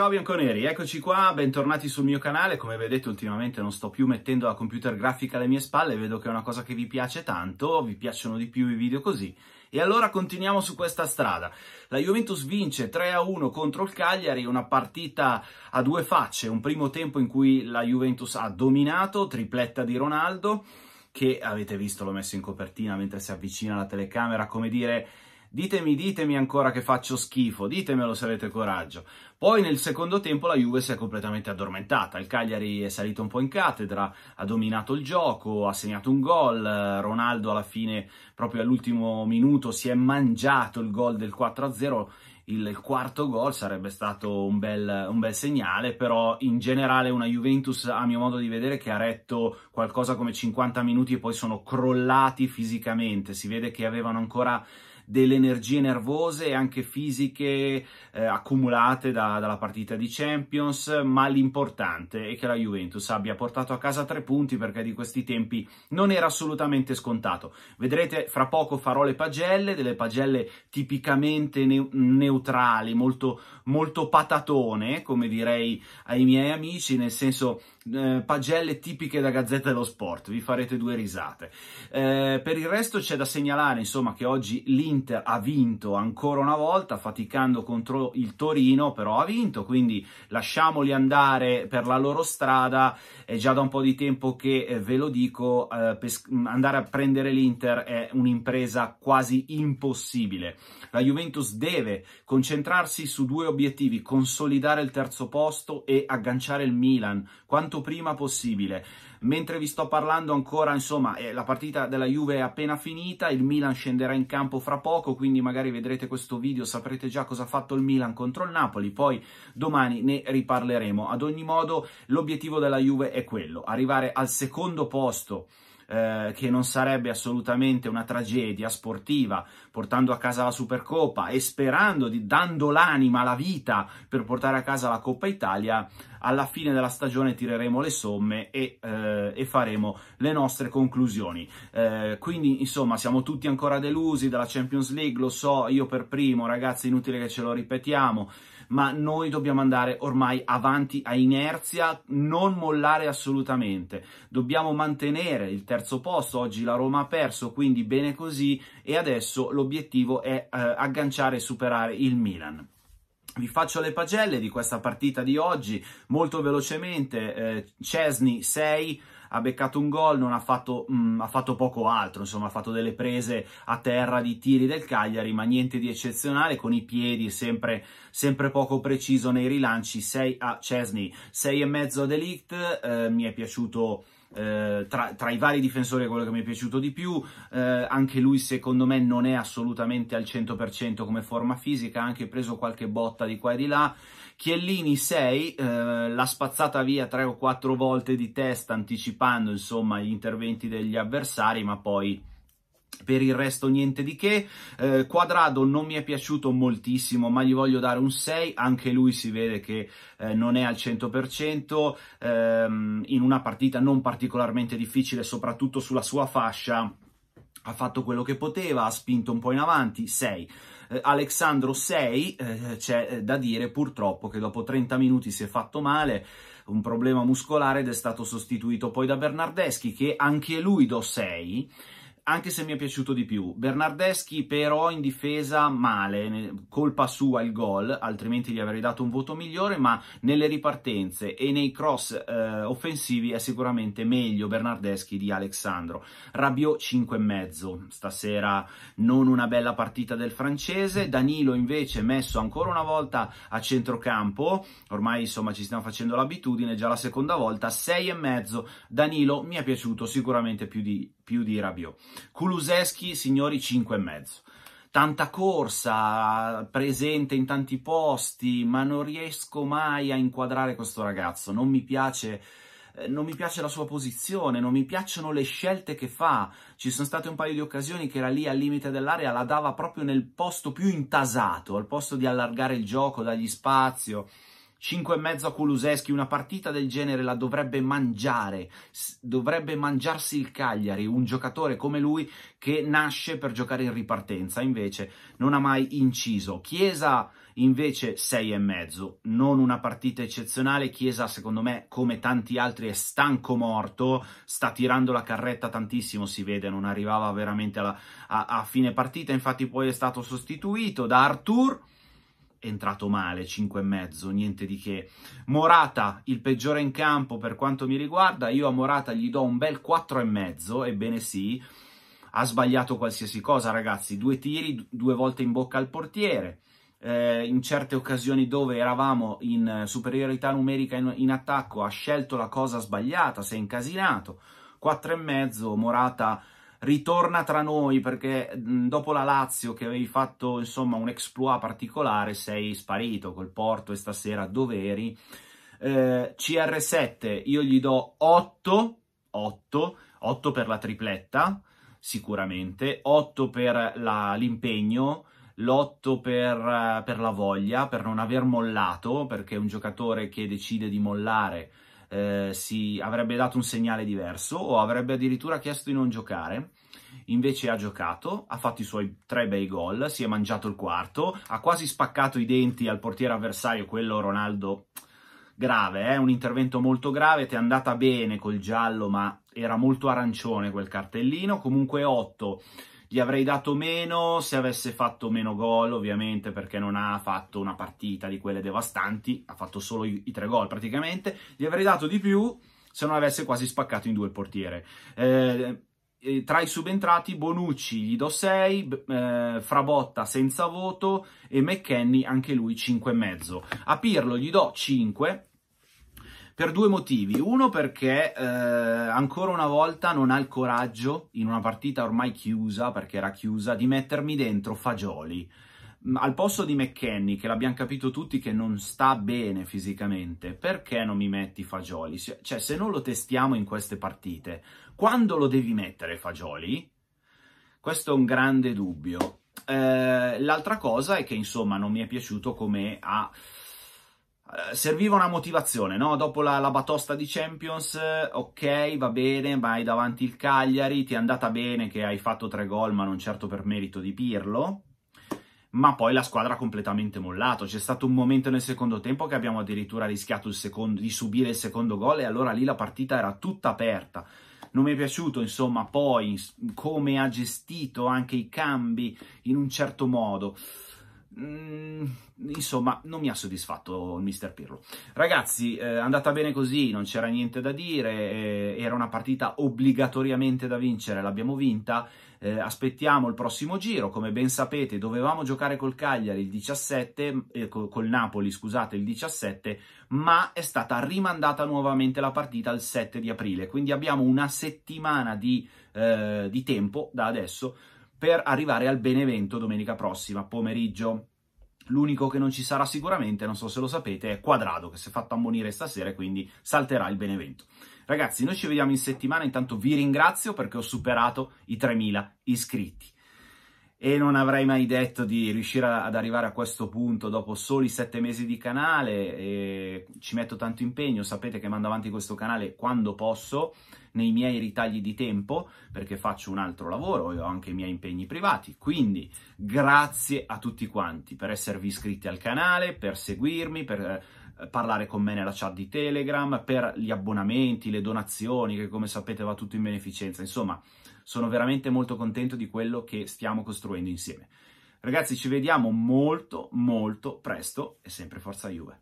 Ciao Bianconeri, eccoci qua, bentornati sul mio canale. Come vedete ultimamente non sto più mettendo la computer grafica alle mie spalle, vedo che è una cosa che vi piace tanto, vi piacciono di più i video così. E allora continuiamo su questa strada. La Juventus vince 3-1 contro il Cagliari, una partita a due facce, un primo tempo in cui la Juventus ha dominato, tripletta di Ronaldo, che avete visto l'ho messo in copertina mentre si avvicina alla telecamera, come dire Ditemi, ditemi ancora che faccio schifo, ditemelo se avete coraggio. Poi nel secondo tempo la Juve si è completamente addormentata, il Cagliari è salito un po' in cattedra, ha dominato il gioco, ha segnato un gol, Ronaldo alla fine, proprio all'ultimo minuto, si è mangiato il gol del 4-0 il quarto gol sarebbe stato un bel, un bel, segnale, però in generale una Juventus, a mio modo di vedere, che ha retto qualcosa come 50 minuti e poi sono crollati fisicamente, si vede che avevano ancora delle energie nervose e anche fisiche eh, accumulate da, dalla partita di Champions, ma l'importante è che la Juventus abbia portato a casa tre punti perché di questi tempi non era assolutamente scontato. Vedrete, fra poco farò le pagelle, delle pagelle tipicamente ne- neutrali, molto, molto patatone, come direi ai miei amici, nel senso eh, pagelle tipiche da Gazzetta dello Sport, vi farete due risate. Eh, per il resto c'è da segnalare insomma, che oggi l'Inter ha vinto ancora una volta, faticando contro il Torino, però ha vinto, quindi lasciamoli andare per la loro strada, è già da un po' di tempo che eh, ve lo dico, eh, mm, andare a prendere l'Inter è un'impresa quasi impossibile. La Juventus deve concentrarsi su due obiettivi, consolidare il terzo posto e agganciare il Milan. Quando quanto prima possibile. Mentre vi sto parlando ancora, insomma, eh, la partita della Juve è appena finita, il Milan scenderà in campo fra poco, quindi magari vedrete questo video, saprete già cosa ha fatto il Milan contro il Napoli, poi domani ne riparleremo. Ad ogni modo, l'obiettivo della Juve è quello, arrivare al secondo posto eh, che non sarebbe assolutamente una tragedia sportiva, portando a casa la Supercoppa e sperando di dando l'anima, la vita per portare a casa la Coppa Italia, alla fine della stagione tireremo le somme e, eh, e faremo le nostre conclusioni. Eh, quindi, insomma, siamo tutti ancora delusi dalla Champions League, lo so, io per primo, ragazzi, inutile che ce lo ripetiamo ma noi dobbiamo andare ormai avanti a inerzia, non mollare assolutamente. Dobbiamo mantenere il terzo posto, oggi la Roma ha perso, quindi bene così e adesso l'obiettivo è eh, agganciare e superare il Milan. Vi faccio le pagelle di questa partita di oggi molto velocemente. Eh, Cesny 6, ha beccato un gol, non ha fatto, mh, mm, ha fatto poco altro, insomma ha fatto delle prese a terra di tiri del Cagliari, ma niente di eccezionale, con i piedi sempre, sempre poco preciso nei rilanci, 6 a Cesny, 6,5 a Delict, eh, mi è piaciuto eh, tra, tra, i vari difensori è quello che mi è piaciuto di più, eh, anche lui secondo me non è assolutamente al 100% come forma fisica, ha anche preso qualche botta di qua e di là. Chiellini 6 eh, l'ha spazzata via 3 o 4 volte di testa anticipando insomma gli interventi degli avversari, ma poi per il resto niente di che, eh, Quadrado non mi è piaciuto moltissimo ma gli voglio dare un 6, anche lui si vede che eh, non è al 100% ehm, in una partita non particolarmente difficile soprattutto sulla sua fascia ha fatto quello che poteva, ha spinto un po' in avanti, 6. Eh, Alexandro 6, eh, c'è eh, da dire purtroppo che dopo 30 minuti si è fatto male, un problema muscolare ed è stato sostituito poi da Bernardeschi che anche lui do 6 anche se mi è piaciuto di più. Bernardeschi però in difesa male, colpa sua il gol, altrimenti gli avrei dato un voto migliore, ma nelle ripartenze e nei cross eh, offensivi è sicuramente meglio Bernardeschi di Alexandro. Rabiot 5,5, stasera non una bella partita del francese, Danilo invece messo ancora una volta a centrocampo, ormai insomma ci stiamo facendo l'abitudine, già la seconda volta, 6,5, Danilo mi è piaciuto sicuramente più di più di Rabiot. Kuluseschi, signori, 5 e mezzo. tanta corsa, presente in tanti posti, ma non riesco mai a inquadrare questo ragazzo, non mi piace eh, non mi piace la sua posizione, non mi piacciono le scelte che fa. Ci sono state un paio di occasioni che era lì al limite dell'area, la dava proprio nel posto più intasato, al posto di allargare il gioco, dagli spazio. 5 e mezzo a Kuluseschi, una partita del genere la dovrebbe mangiare, dovrebbe mangiarsi il Cagliari, un giocatore come lui che nasce per giocare in ripartenza, invece non ha mai inciso. Chiesa invece 6 e mezzo, non una partita eccezionale, Chiesa secondo me come tanti altri è stanco morto, sta tirando la carretta tantissimo, si vede, non arrivava veramente alla, a, a fine partita, infatti poi è stato sostituito da Artur entrato male, 5 e mezzo, niente di che. Morata, il peggiore in campo per quanto mi riguarda, io a Morata gli do un bel 4,5, ebbene sì, ha sbagliato qualsiasi cosa ragazzi, due tiri, due volte in bocca al portiere, eh, in certe occasioni dove eravamo in eh, superiorità numerica in, in attacco ha scelto la cosa sbagliata, si è incasinato, 4,5 Morata ritorna tra noi perché dopo la Lazio che avevi fatto insomma un exploit particolare sei sparito col Porto e stasera doveri Eh, CR7 io gli do 8, 8, 8 per la tripletta sicuramente, 8 per l'impegno, l'8 per, eh, per la voglia, per non aver mollato, perché è un giocatore che decide di mollare eh, si avrebbe dato un segnale diverso o avrebbe addirittura chiesto di non giocare. Invece ha giocato, ha fatto i suoi tre bei gol, si è mangiato il quarto, ha quasi spaccato i denti al portiere avversario, quello Ronaldo grave, eh? un intervento molto grave, ti è andata bene col giallo, ma era molto arancione quel cartellino, comunque 8 gli avrei dato meno se avesse fatto meno gol, ovviamente, perché non ha fatto una partita di quelle devastanti, ha fatto solo i, i tre gol praticamente, gli avrei dato di più se non avesse quasi spaccato in due il portiere. Eh, eh tra i subentrati Bonucci gli do 6, eh, Frabotta senza voto e McKenny anche lui 5,5. A Pirlo gli do 5 per due motivi. Uno perché eh, ancora una volta non ha il coraggio, in una partita ormai chiusa, perché era chiusa, di mettermi dentro Fagioli. Mm, al posto di McKenny, che l'abbiamo capito tutti che non sta bene fisicamente, perché non mi metti Fagioli? Cioè, se non lo testiamo in queste partite, quando lo devi mettere Fagioli? Questo è un grande dubbio. Eh, l'altra cosa è che, insomma, non mi è piaciuto come ha... Ah, eh, serviva una motivazione, no? Dopo la, la, batosta di Champions, eh, ok, va bene, vai davanti il Cagliari, ti è andata bene che hai fatto tre gol, ma non certo per merito di Pirlo, ma poi la squadra ha completamente mollato. C'è stato un momento nel secondo tempo che abbiamo addirittura rischiato secondo, di subire il secondo gol e allora lì la partita era tutta aperta. Non mi è piaciuto, insomma, poi come ha gestito anche i cambi in un certo modo. Mm, insomma, non mi ha soddisfatto il mister Pirlo. Ragazzi, eh, è eh, andata bene così, non c'era niente da dire, eh, era una partita obbligatoriamente da vincere, l'abbiamo vinta. Eh, aspettiamo il prossimo giro, come ben sapete, dovevamo giocare col Cagliari il 17 eh, col, col Napoli, scusate, il 17, ma è stata rimandata nuovamente la partita al 7 di aprile, quindi abbiamo una settimana di, eh, di tempo da adesso per arrivare al Benevento domenica prossima pomeriggio. L'unico che non ci sarà sicuramente, non so se lo sapete, è Quadrado, che si è fatto ammonire stasera e quindi salterà il Benevento. Ragazzi, noi ci vediamo in settimana, intanto vi ringrazio perché ho superato i 3.000 iscritti. E non avrei mai detto di riuscire ad arrivare a questo punto dopo soli 7 mesi di canale, ci metto tanto impegno, sapete che mando avanti questo canale quando posso, nei miei ritagli di tempo perché faccio un altro lavoro e ho anche i miei impegni privati. Quindi grazie a tutti quanti per esservi iscritti al canale, per seguirmi, per eh, parlare con me nella chat di Telegram, per gli abbonamenti, le donazioni, che come sapete va tutto in beneficenza. Insomma, sono veramente molto contento di quello che stiamo costruendo insieme. Ragazzi, ci vediamo molto, molto presto e sempre Forza Juve.